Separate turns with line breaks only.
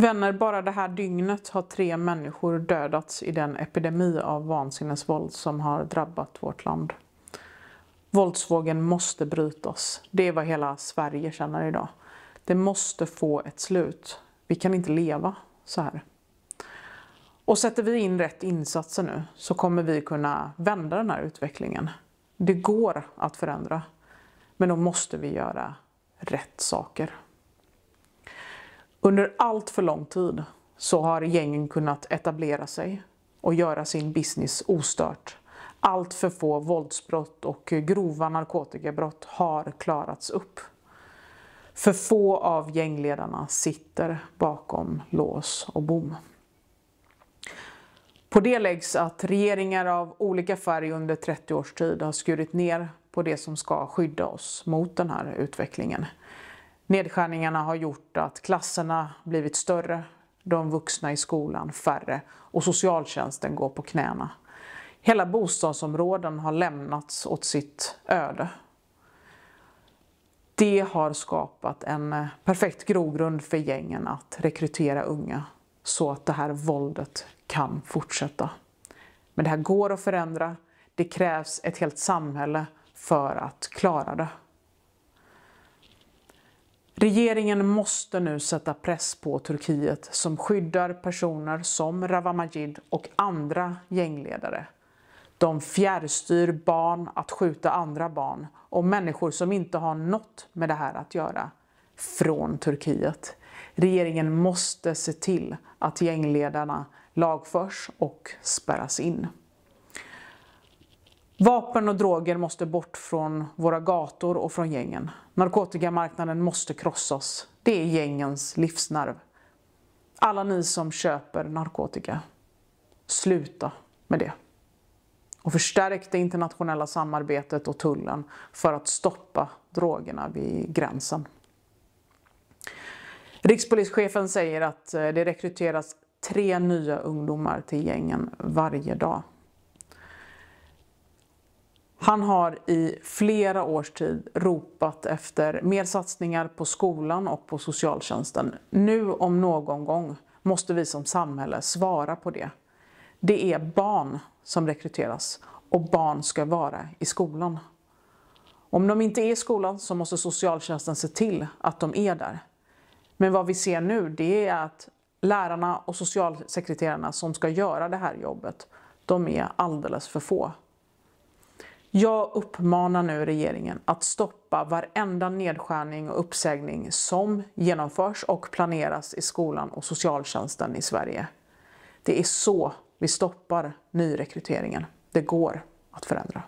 Vänner, bara det här dygnet har tre människor dödats i den epidemi av vansinnesvåld som har drabbat vårt land. Våldsvågen måste brytas. Det är vad hela Sverige känner idag. Det måste få ett slut. Vi kan inte leva så här. Och sätter vi in rätt insatser nu så kommer vi kunna vända den här utvecklingen. Det går att förändra. Men då måste vi göra rätt saker. Under allt för lång tid så har gängen kunnat etablera sig och göra sin business ostört. Allt för få våldsbrott och grova narkotikabrott har klarats upp. För få av gängledarna sitter bakom lås och bom. På det läggs att regeringar av olika färg under 30 års tid har skurit ner på det som ska skydda oss mot den här utvecklingen. Nedskärningarna har gjort att klasserna blivit större, de vuxna i skolan färre och socialtjänsten går på knäna. Hela bostadsområden har lämnats åt sitt öde. Det har skapat en perfekt grogrund för gängen att rekrytera unga så att det här våldet kan fortsätta. Men det här går att förändra. Det krävs ett helt samhälle för att klara det. Regeringen måste nu sätta press på Turkiet som skyddar personer som Ravamajid och andra gängledare. De fjärrstyr barn att skjuta andra barn och människor som inte har något med det här att göra från Turkiet. Regeringen måste se till att gängledarna lagförs och spärras in. Vapen och droger måste bort från våra gator och från gängen. Narkotikamarknaden måste krossas. Det är gängens livsnerv. Alla ni som köper narkotika, sluta med det. Och förstärk det internationella samarbetet och tullen för att stoppa drogerna vid gränsen. Rikspolischefen säger att eh, det rekryteras tre nya ungdomar till gängen varje dag. Han har i flera års tid ropat efter mer satsningar på skolan och på socialtjänsten. Nu om någon gång måste vi som samhälle svara på det. Det är barn som rekryteras och barn ska vara i skolan. Om de inte är i skolan så måste socialtjänsten se till att de är där. Men vad vi ser nu det är att lärarna och socialsekreterarna som ska göra det här jobbet, de är alldeles för få. Jag uppmanar nu regeringen att stoppa varenda nedskärning och uppsägning som genomförs och planeras i skolan och socialtjänsten i Sverige. Det är så vi stoppar nyrekryteringen. Det går att förändra.